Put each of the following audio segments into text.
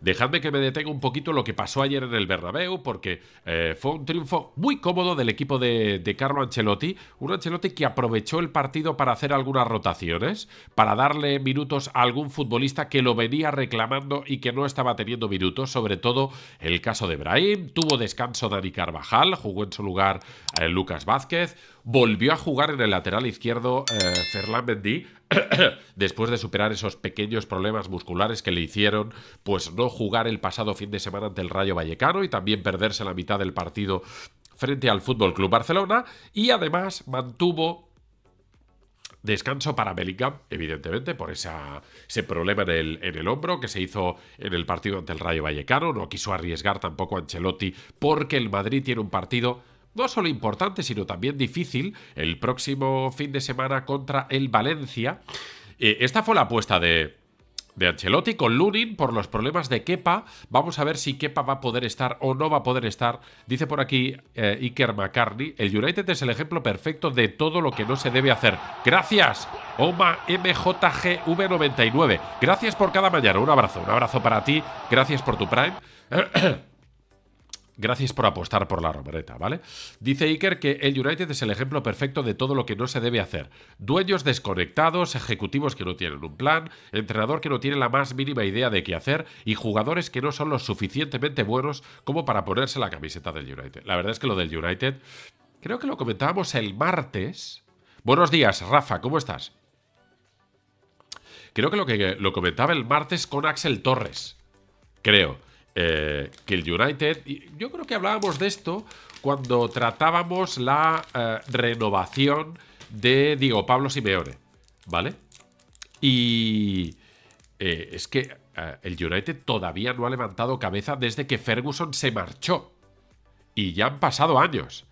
Dejadme que me detenga un poquito lo que pasó ayer en el Bernabéu, porque eh, fue un triunfo muy cómodo del equipo de, de, Carlo Ancelotti, un Ancelotti que aprovechó el partido para hacer algunas rotaciones, para darle minutos a algún futbolista que lo venía reclamando y que no estaba teniendo minutos, sobre todo el caso de Brahim, tuvo descanso Dani Carvajal, jugó en su lugar eh, Lucas Vázquez, volvió a jugar en el lateral izquierdo eh, Ferland Mendy después de superar esos pequeños problemas musculares que le hicieron pues no jugar el pasado fin de semana ante el Rayo Vallecano y también perderse la mitad del partido frente al Fútbol Club Barcelona y además mantuvo descanso para Bellingham, evidentemente, por ese problema en el, en el, hombro que se hizo en el partido ante el Rayo Vallecano. No quiso arriesgar tampoco a Ancelotti porque el Madrid tiene un partido no solo importante, sino también difícil, el próximo fin de semana contra el Valencia. Eh, esta fue la apuesta de, Ancelotti con Lunin por los problemas de Kepa. Vamos a ver si Kepa va a poder estar o no va a poder estar. Dice por aquí eh, Iker McCartney, el United es el ejemplo perfecto de todo lo que no se debe hacer. Gracias, Oma MJGV99. Gracias por cada mañana. Un abrazo, un abrazo para ti. Gracias por tu Prime. Gracias por apostar por la rombreta, ¿vale? Dice Iker que el United es el ejemplo perfecto de todo lo que no se debe hacer. Dueños desconectados, ejecutivos que no tienen un plan, entrenador que no tiene la más mínima idea de qué hacer y jugadores que no son lo suficientemente buenos como para ponerse la camiseta del United. La verdad es que lo del United, creo que lo comentábamos el martes. Buenos días, Rafa, ¿cómo estás? Creo que lo que lo comentaba el martes con Axel Torres. Creo que eh, el United. yo creo que hablábamos de esto cuando tratábamos la eh, renovación de Diego Pablo Simeone, ¿vale? Y eh, es que el United todavía no ha levantado cabeza desde que Ferguson se marchó. Y ya han pasado años.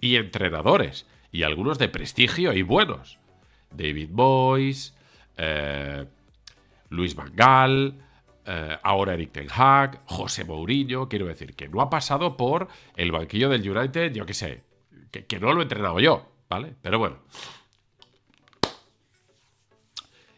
Y entrenadores. Y algunos de prestigio y buenos. David Boyce, Luis Van eh, ahora Eric Ten Hag, José Mourinho, quiero decir, que no ha pasado por el banquillo del United, yo qué sé, que, no lo he entrenado yo, ¿vale? Pero bueno.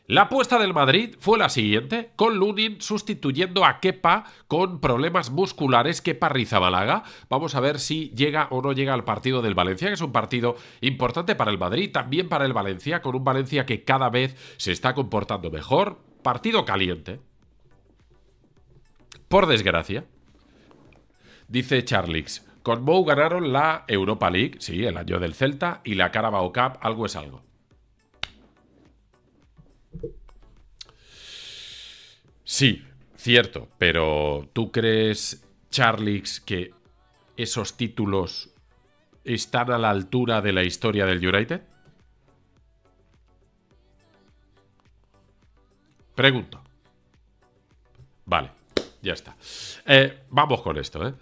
La apuesta del Madrid fue la siguiente, con Lunin sustituyendo a Kepa con problemas musculares Kepa Rizabalaga. Vamos a ver si llega o no llega al partido del Valencia, que es un partido importante para el Madrid, también para el Valencia, con un Valencia que cada vez se está comportando mejor. Partido caliente, por desgracia, dice Charlix, con ganaron la Europa League, sí, el año del Celta, y la Carabao Cup, algo es algo. Sí, cierto, pero ¿tú crees, Charlix, que esos títulos están a la altura de la historia del United? Pregunto. Vale ya está. Eh, vamos con esto, ¿eh?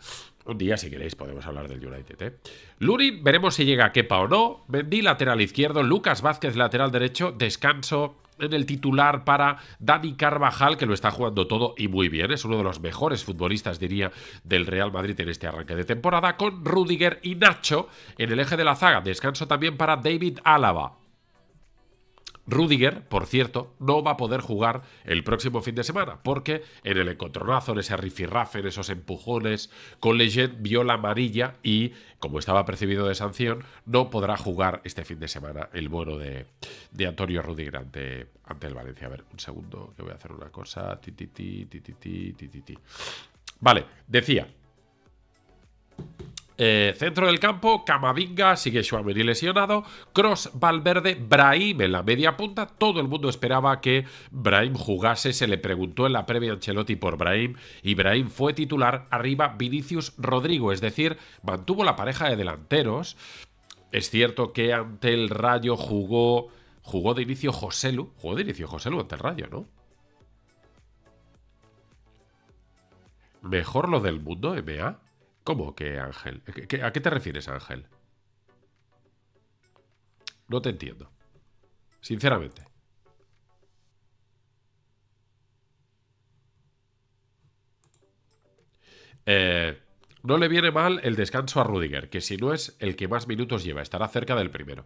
Un día, si queréis, podemos hablar del United. ¿eh? veremos si llega a Kepa o no. Mendy, lateral izquierdo. Lucas Vázquez, lateral derecho. Descanso en el titular para Dani Carvajal, que lo está jugando todo y muy bien. Es uno de los mejores futbolistas, diría, del Real Madrid en este arranque de temporada. Con Rudiger y Nacho en el eje de la zaga. Descanso también para David Álava. Rudiger, por cierto, no va a poder jugar el próximo fin de semana, porque en el encontronazo, en ese rifirrafe, en esos empujones, Colleget vio la amarilla y, como estaba percibido de sanción, no podrá jugar este fin de semana el bueno de, Antonio Rudiger ante, ante, el Valencia. A ver, un segundo, que voy a hacer una cosa. Vale, decía, eh, centro del campo, Camavinga, sigue y lesionado, Cross, Valverde, Brahim en la media punta. Todo el mundo esperaba que Brahim jugase, se le preguntó en la previa Ancelotti por Brahim y Brahim fue titular arriba Vinicius Rodrigo, es decir, mantuvo la pareja de delanteros. Es cierto que ante el Rayo jugó jugó de inicio Joselu, jugó de inicio Joselu ante el Rayo, ¿no? Mejor lo del mundo, MA. ¿Cómo que Ángel? ¿A qué te refieres, Ángel? No te entiendo. Sinceramente. Eh, no le viene mal el descanso a Rudiger, que si no es el que más minutos lleva, estará cerca del primero.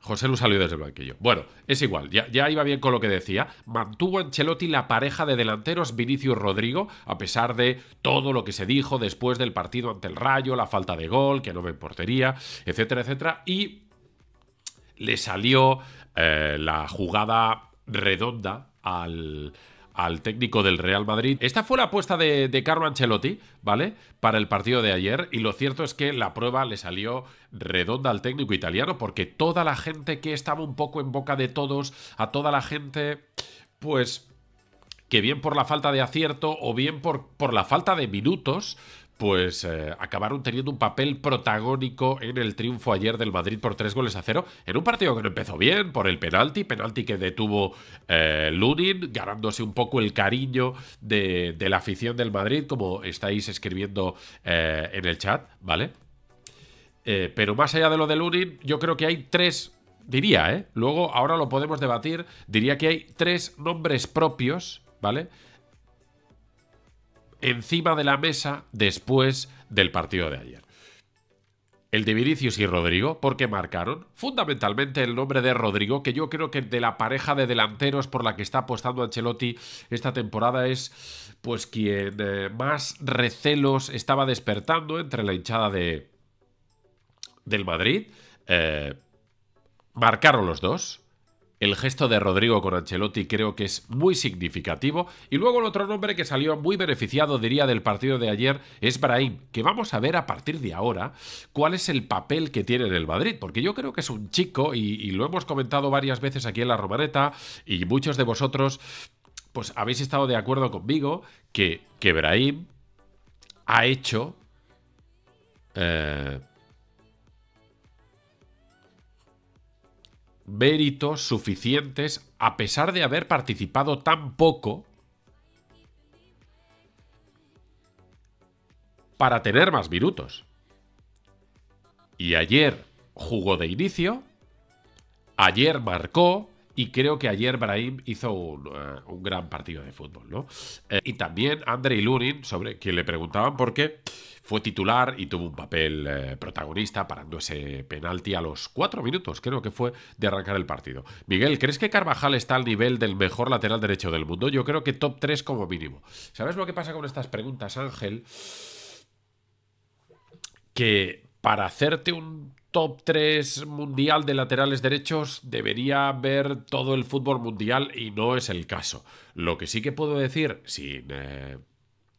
José Lu salió desde el banquillo. Bueno, es igual, ya, iba bien con lo que decía. Mantuvo Ancelotti la pareja de delanteros Vinicius Rodrigo, a pesar de todo lo que se dijo después del partido ante el Rayo, la falta de gol, que no me portería, etcétera, etcétera. Y le salió eh, la jugada redonda al al técnico del Real Madrid. Esta fue la apuesta de, Carlo Ancelotti, ¿vale? Para el partido de ayer. Y lo cierto es que la prueba le salió redonda al técnico italiano porque toda la gente que estaba un poco en boca de todos, a toda la gente, pues que bien por la falta de acierto o bien por, por la falta de minutos, pues eh, acabaron teniendo un papel protagónico en el triunfo ayer del Madrid por tres goles a cero, en un partido que no empezó bien por el penalti, penalti que detuvo eh, Lunin, ganándose un poco el cariño de, la afición del Madrid, como estáis escribiendo eh, en el chat, ¿vale? pero más allá de lo de Lunin, yo creo que hay tres, diría, ¿eh? Luego, ahora lo podemos debatir, diría que hay tres nombres propios, ¿vale? encima de la mesa después del partido de ayer. El de Vinicius y Rodrigo, porque marcaron fundamentalmente el nombre de Rodrigo, que yo creo que de la pareja de delanteros por la que está apostando Ancelotti esta temporada es pues quien eh, más recelos estaba despertando entre la hinchada de del Madrid. Eh, marcaron los dos, el gesto de Rodrigo con Ancelotti creo que es muy significativo. Y luego el otro nombre que salió muy beneficiado, diría, del partido de ayer es Brahim, que vamos a ver a partir de ahora cuál es el papel que tiene en el Madrid, porque yo creo que es un chico, y, lo hemos comentado varias veces aquí en la Romaneta, y muchos de vosotros, pues habéis estado de acuerdo conmigo que, que Brahim ha hecho eh, méritos suficientes a pesar de haber participado tan poco para tener más minutos. Y ayer jugó de inicio, ayer marcó, y creo que ayer Brahim hizo un, eh, gran partido de fútbol, ¿no? Eh, y también Andrei Lunin, sobre quien le preguntaban por qué, fue titular y tuvo un papel eh, protagonista parando ese penalti a los cuatro minutos, creo que fue, de arrancar el partido. Miguel, ¿crees que Carvajal está al nivel del mejor lateral derecho del mundo? Yo creo que top 3 como mínimo. ¿Sabes lo que pasa con estas preguntas, Ángel? Que para hacerte un top 3 mundial de laterales derechos debería ver todo el fútbol mundial y no es el caso. Lo que sí que puedo decir, sin eh,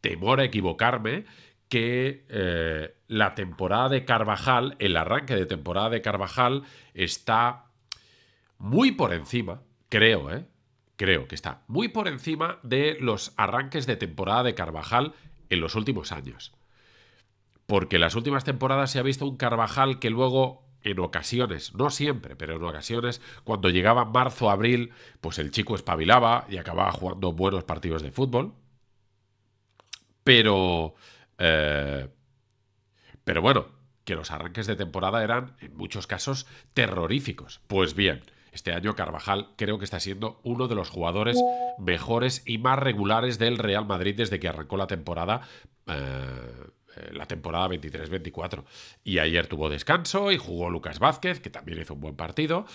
temor a equivocarme, que eh, la temporada de Carvajal, el arranque de temporada de Carvajal está muy por encima, creo, eh, Creo que está muy por encima de los arranques de temporada de Carvajal en los últimos años porque las últimas temporadas se ha visto un Carvajal que luego en ocasiones, no siempre, pero en ocasiones, cuando llegaba marzo, abril, pues el chico espabilaba y acababa jugando buenos partidos de fútbol. Pero... Eh, pero bueno, que los arranques de temporada eran, en muchos casos, terroríficos. Pues bien, este año Carvajal creo que está siendo uno de los jugadores mejores y más regulares del Real Madrid desde que arrancó la temporada. Eh, eh, la temporada 23-24. Y ayer tuvo descanso y jugó Lucas Vázquez, que también hizo un buen partido,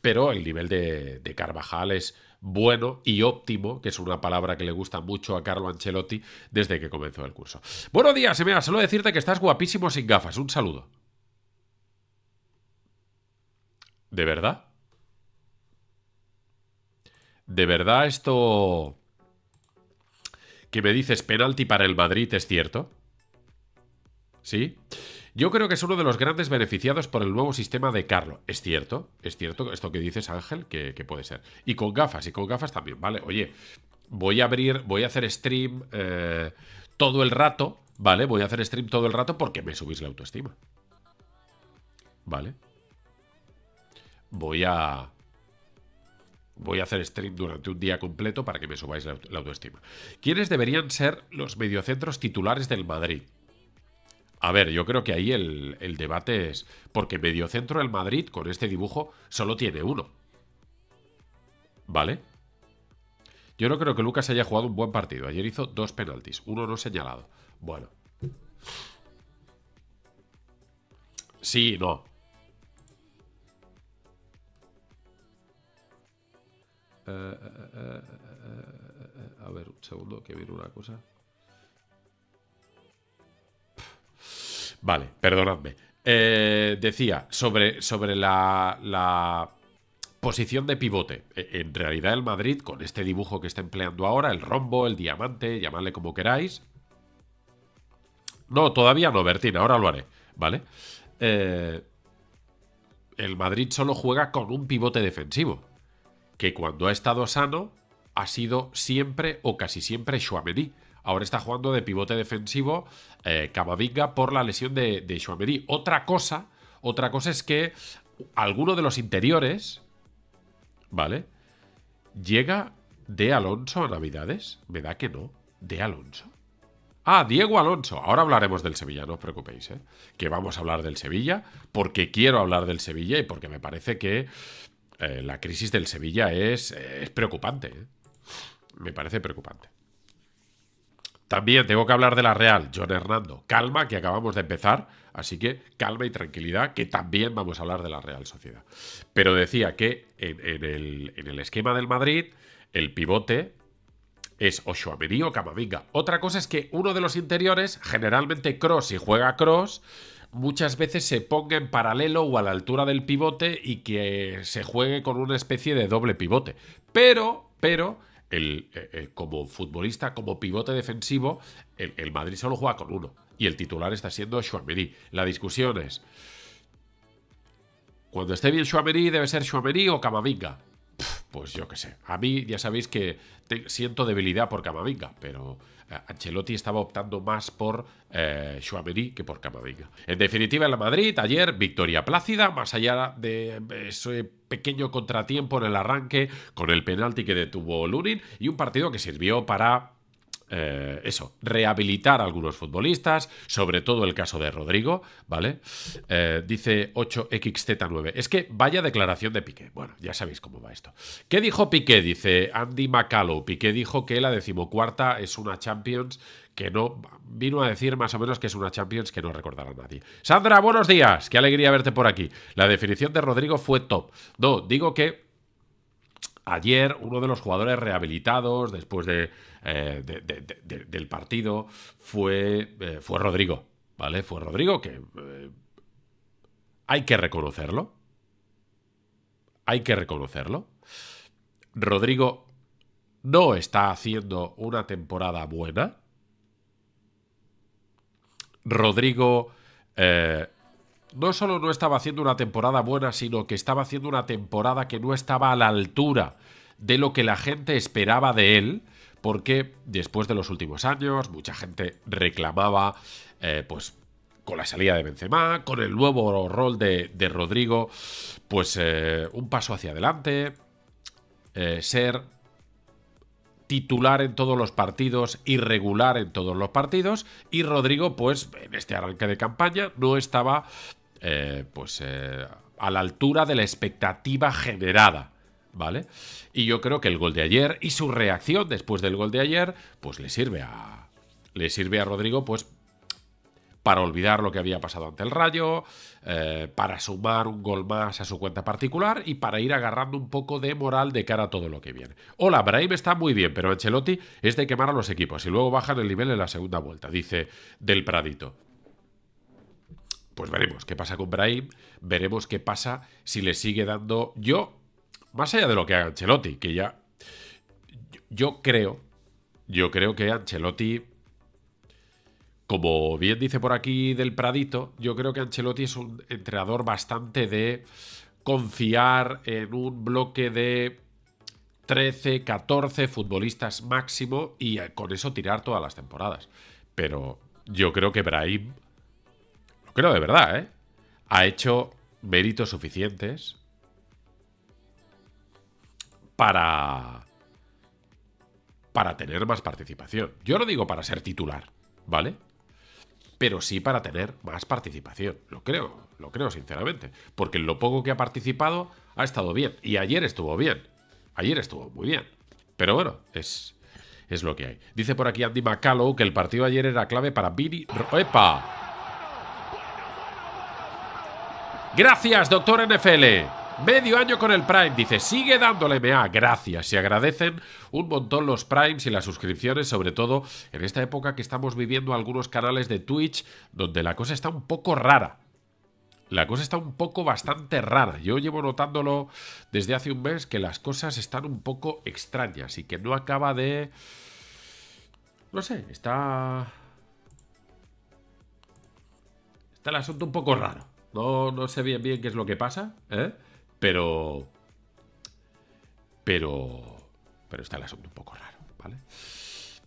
pero el nivel de, Carvajal es bueno y óptimo, que es una palabra que le gusta mucho a Carlo Ancelotti desde que comenzó el curso. Buenos días, Emea, solo decirte que estás guapísimo sin gafas. Un saludo. ¿De verdad? ¿De verdad esto que me dices penalti para el Madrid es cierto? ¿sí? Yo creo que es uno de los grandes beneficiados por el nuevo sistema de Carlo. Es cierto, es cierto esto que dices, Ángel, que, puede ser. Y con gafas, y con gafas también, ¿vale? Oye, voy a abrir, voy a hacer stream eh, todo el rato, ¿vale? Voy a hacer stream todo el rato porque me subís la autoestima. ¿Vale? Voy a voy a hacer stream durante un día completo para que me subáis la, autoestima. ¿Quiénes deberían ser los mediocentros titulares del Madrid? A ver, yo creo que ahí el, debate es. Porque mediocentro del Madrid, con este dibujo, solo tiene uno. ¿Vale? Yo no creo que Lucas haya jugado un buen partido. Ayer hizo dos penaltis, uno no señalado. Bueno. Sí, no. a ver, un segundo, que viene una cosa. Vale, perdonadme. Eh, decía, sobre, sobre la, posición de pivote. E, en realidad el Madrid, con este dibujo que está empleando ahora, el rombo, el diamante, llamadle como queráis. No, todavía no, Bertín, ahora lo haré, ¿vale? Eh, el Madrid solo juega con un pivote defensivo, que cuando ha estado sano ha sido siempre o casi siempre Chouameni ahora está jugando de pivote defensivo eh, por la lesión de, de Otra cosa, otra cosa es que alguno de los interiores, ¿vale? Llega de Alonso a Navidades. Me da que no. De Alonso. Ah, Diego Alonso. Ahora hablaremos del Sevilla, no os preocupéis, ¿eh? Que vamos a hablar del Sevilla, porque quiero hablar del Sevilla y porque me parece que eh, la crisis del Sevilla es, eh, es preocupante. ¿eh? Me parece preocupante. También tengo que hablar de la Real, John Hernando. Calma, que acabamos de empezar. Así que calma y tranquilidad, que también vamos a hablar de la Real Sociedad. Pero decía que en, el, esquema del Madrid, el pivote es Ochoa o Camavinga. Otra cosa es que uno de los interiores, generalmente Cross, y juega Cross, muchas veces se ponga en paralelo o a la altura del pivote y que se juegue con una especie de doble pivote. Pero, pero el, eh, eh, como futbolista, como pivote defensivo, el, Madrid solo juega con uno. Y el titular está siendo Chouameni. La discusión es... Cuando esté bien Chouameni, ¿debe ser Chouameni o Camavinga? Pues yo qué sé. A mí ya sabéis que siento debilidad por Camavinga, pero... Eh, Ancelotti estaba optando más por eh, que por Camavinga. En definitiva, en la Madrid, ayer victoria plácida, más allá de eh, ese pequeño contratiempo en el arranque con el penalti que detuvo Lurin y un partido que sirvió para eh, eso, rehabilitar a algunos futbolistas, sobre todo el caso de Rodrigo, ¿vale? Eh, dice 8XZ9. Es que vaya declaración de Piqué. Bueno, ya sabéis cómo va esto. ¿Qué dijo Piqué? Dice Andy McCallum. Piqué dijo que la decimocuarta es una Champions que no vino a decir más o menos que es una Champions que no recordará nadie. Sandra, buenos días. Qué alegría verte por aquí. La definición de Rodrigo fue top. No, digo que Ayer uno de los jugadores rehabilitados después de, eh, del partido fue, eh, fue Rodrigo, ¿vale? Fue Rodrigo que eh, hay que reconocerlo. Hay que reconocerlo. Rodrigo no está haciendo una temporada buena. Rodrigo no solo no estaba haciendo una temporada buena, sino que estaba haciendo una temporada que no estaba a la altura de lo que la gente esperaba de él, porque después de los últimos años mucha gente reclamaba, eh, pues con la salida de Benzema, con el nuevo rol de, de Rodrigo, pues eh, un paso hacia adelante, eh, ser titular en todos los partidos, irregular en todos los partidos, y Rodrigo, pues en este arranque de campaña no estaba eh, pues, eh, a la altura de la expectativa generada. ¿Vale? Y yo creo que el gol de ayer y su reacción después del gol de ayer, pues le sirve a. Le sirve a Rodrigo, pues. Para olvidar lo que había pasado ante el Rayo, eh, para sumar un gol más a su cuenta particular y para ir agarrando un poco de moral de cara a todo lo que viene. Hola, Brahim está muy bien, pero Ancelotti es de quemar a los equipos y luego bajan el nivel en la segunda vuelta, dice Del Pradito pues veremos qué pasa con Brahim, veremos qué pasa si le sigue dando yo, más allá de lo que haga Ancelotti, que ya, yo creo, yo creo que Ancelotti, como bien dice por aquí del Pradito, yo creo que Ancelotti es un entrenador bastante de confiar en un bloque de 13, 14 futbolistas máximo y eh, con eso tirar todas las temporadas. Pero yo creo que Brahim creo de verdad, ¿eh? Ha hecho méritos suficientes para para tener más participación. Yo no digo para ser titular, ¿vale? Pero sí para tener más participación. Lo creo, lo creo sinceramente. Porque lo poco que ha participado ha estado bien. Y ayer estuvo bien. Ayer estuvo muy bien. Pero bueno, es, es lo que hay. Dice por aquí Andy McCallow que el partido ayer era clave para Vini... Roepa. Gracias, doctor NFL. Medio año con el Prime, dice, sigue dándole MA, gracias. Y agradecen un montón los Primes y las suscripciones, sobre todo en esta época que estamos viviendo algunos canales de Twitch donde la cosa está un poco rara. La cosa está un poco bastante rara. Yo llevo notándolo desde hace un mes que las cosas están un poco extrañas y que no acaba de... No sé, está... Está el asunto un poco raro. No, sé bien bien qué es lo que pasa, ¿eh? pero. Pero. Pero está el asunto un poco raro, ¿vale?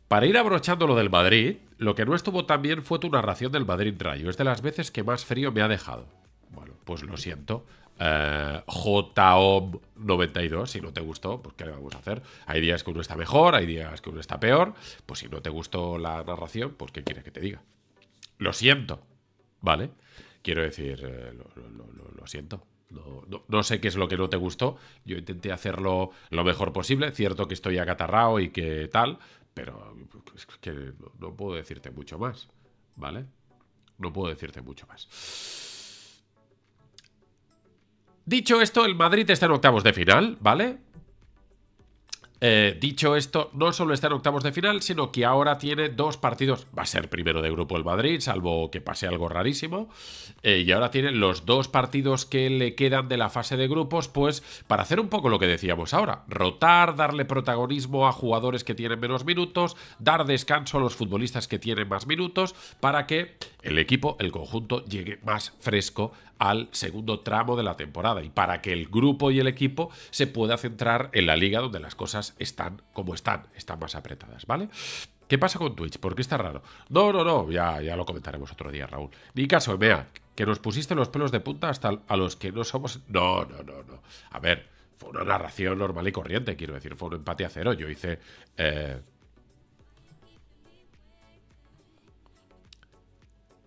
Para ir abrochando lo del Madrid, lo que no estuvo tan bien fue tu narración del Madrid Rayo. Es de las veces que más frío me ha dejado. Bueno, pues lo siento. Eh, JOM92, si no te gustó, pues ¿qué le vamos a hacer? Hay días que uno está mejor, hay días que uno está peor. Pues si no te gustó la narración, pues ¿qué quieres que te diga? Lo siento, ¿vale? quiero decir, eh, lo, siento. No, sé qué es lo que no te gustó. Yo intenté hacerlo lo mejor posible. Cierto que estoy acatarrado y que tal, pero pues, que no puedo decirte mucho más. ¿Vale? No puedo decirte mucho más. Dicho esto, el Madrid está en octavos de final, ¿vale? Eh, dicho esto, no solo está en octavos de final, sino que ahora tiene dos partidos. Va a ser primero de grupo el Madrid, salvo que pase algo rarísimo. Eh, y ahora tiene los dos partidos que le quedan de la fase de grupos, pues para hacer un poco lo que decíamos ahora. Rotar, darle protagonismo a jugadores que tienen menos minutos, dar descanso a los futbolistas que tienen más minutos, para que el equipo, el conjunto, llegue más fresco al segundo tramo de la temporada y para que el grupo y el equipo se pueda centrar en la liga donde las cosas están como están, están más apretadas, ¿vale? ¿Qué pasa con Twitch? ¿Por qué está raro? No, no, no, ya, ya lo comentaremos otro día, Raúl. Ni caso, que nos pusiste los pelos de punta hasta a los que no somos... No, no, no, no. A ver, fue una narración normal y corriente, quiero decir, fue un empate a cero. Yo hice... Eh,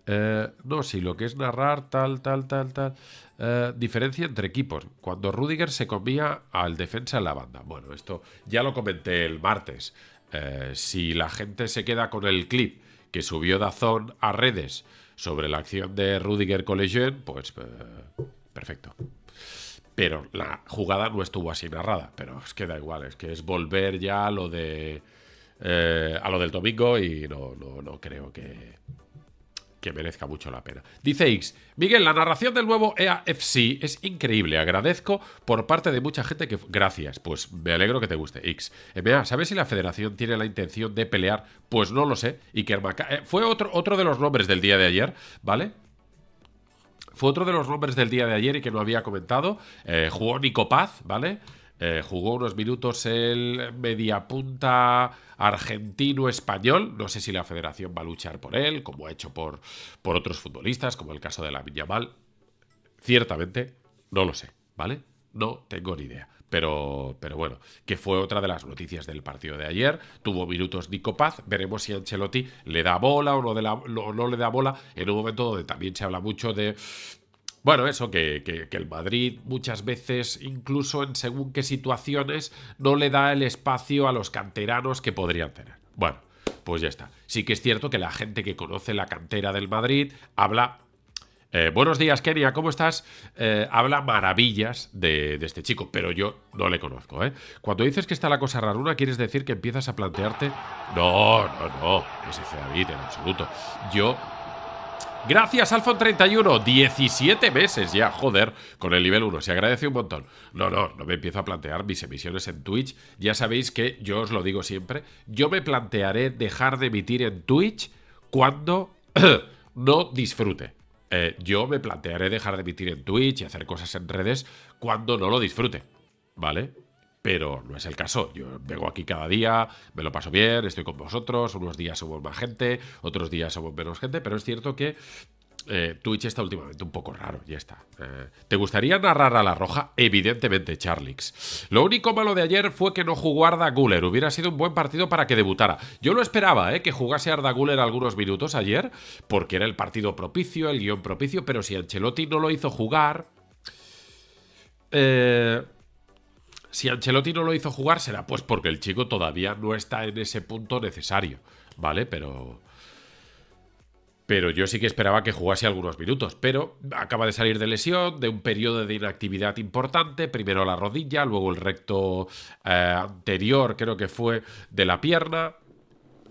Eh, no, si lo que es narrar tal, tal, tal, tal. Eh, diferencia entre equipos. Cuando Rudiger se comía al defensa en la banda. Bueno, esto ya lo comenté el martes. Eh, si la gente se queda con el clip que subió Dazón a redes sobre la acción de Rudiger Lejeune, pues perfecto. Pero la jugada no estuvo así narrada. Pero os queda igual, es que es volver ya a lo de. a lo del domingo y no, no creo que que merezca mucho la pena. Dice X, Miguel, la narración del nuevo EAFC es increíble. Agradezco por parte de mucha gente que... Gracias, pues me alegro que te guste. X, MA, ¿sabes si la federación tiene la intención de pelear? Pues no lo sé. y Maca... Eh, fue otro, otro de los nombres del día de ayer, ¿vale? Fue otro de los nombres del día de ayer y que no había comentado. Eh, jugó Paz, ¿vale? Eh, jugó unos minutos el mediapunta argentino-español. No sé si la federación va a luchar por él, como ha hecho por, por otros futbolistas, como el caso de la Viñamal. Ciertamente, no lo sé, ¿vale? No tengo ni idea. Pero, pero, bueno, que fue otra de las noticias del partido de ayer. Tuvo minutos Nico Paz. Veremos si Ancelotti le da bola o no, no le da bola. En un momento donde también se habla mucho de bueno, eso, que, que, el Madrid muchas veces, incluso en según qué situaciones, no le da el espacio a los canteranos que podrían tener. Bueno, pues ya está. Sí que es cierto que la gente que conoce la cantera del Madrid habla... Eh, buenos días, Kenia, ¿cómo estás? Eh, habla maravillas de, este chico, pero yo no le conozco. ¿eh? Cuando dices que está la cosa raruna, ¿quieres decir que empiezas a plantearte... No, no, no, ese David en absoluto. Yo Gracias, Alfon 31. 17 meses ya, joder, con el nivel 1. Se agradece un montón. No, no, no me empiezo a plantear mis emisiones en Twitch. Ya sabéis que, yo os lo digo siempre, yo me plantearé dejar de emitir en Twitch cuando no disfrute. Eh, yo me plantearé dejar de emitir en Twitch y hacer cosas en redes cuando no lo disfrute. ¿Vale? pero no es el caso. Yo vengo aquí cada día, me lo paso bien, estoy con vosotros, unos días somos más gente, otros días somos menos gente, pero es cierto que eh, Twitch está últimamente un poco raro, ya está. Eh, ¿Te gustaría narrar a la roja? Evidentemente, Charlix. Lo único malo de ayer fue que no jugó Arda Guller. Hubiera sido un buen partido para que debutara. Yo lo esperaba, eh, que jugase Arda Guler algunos minutos ayer, porque era el partido propicio, el guión propicio, pero si el Ancelotti no lo hizo jugar... Eh, si Ancelotti no lo hizo jugar, será pues porque el chico todavía no está en ese punto necesario, ¿vale? Pero. Pero yo sí que esperaba que jugase algunos minutos, pero acaba de salir de lesión, de un periodo de inactividad importante, primero la rodilla, luego el recto eh, anterior, creo que fue, de la pierna.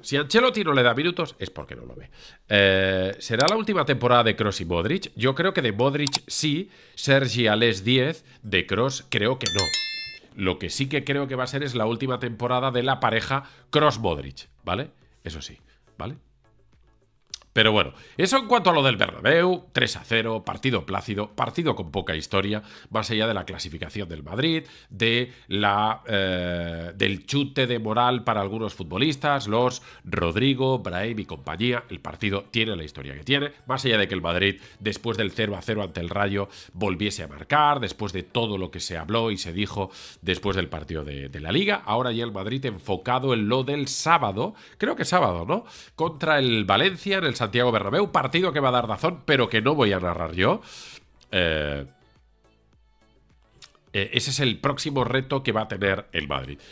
Si Ancelotti no le da minutos, es porque no lo ve. Eh, ¿Será la última temporada de Cross y Modric? Yo creo que de Modric sí, Sergi Alés 10, de Cross creo que no. Lo que sí que creo que va a ser es la última temporada de la pareja Cross-Modric, ¿vale? Eso sí, ¿vale? Pero bueno, eso en cuanto a lo del Bernabéu, 3 a 0, partido plácido, partido con poca historia, más allá de la clasificación del Madrid, de la, eh, del chute de moral para algunos futbolistas, los Rodrigo, Brahim y compañía, el partido tiene la historia que tiene, más allá de que el Madrid, después del 0 a 0 ante el Rayo, volviese a marcar, después de todo lo que se habló y se dijo después del partido de, de la Liga, ahora ya el Madrid enfocado en lo del sábado, creo que sábado, ¿no? Contra el Valencia en el Santiago Bernabéu, partido que va a dar razón, pero que no voy a narrar yo. Eh, eh, ese es el próximo reto que va a tener el Madrid.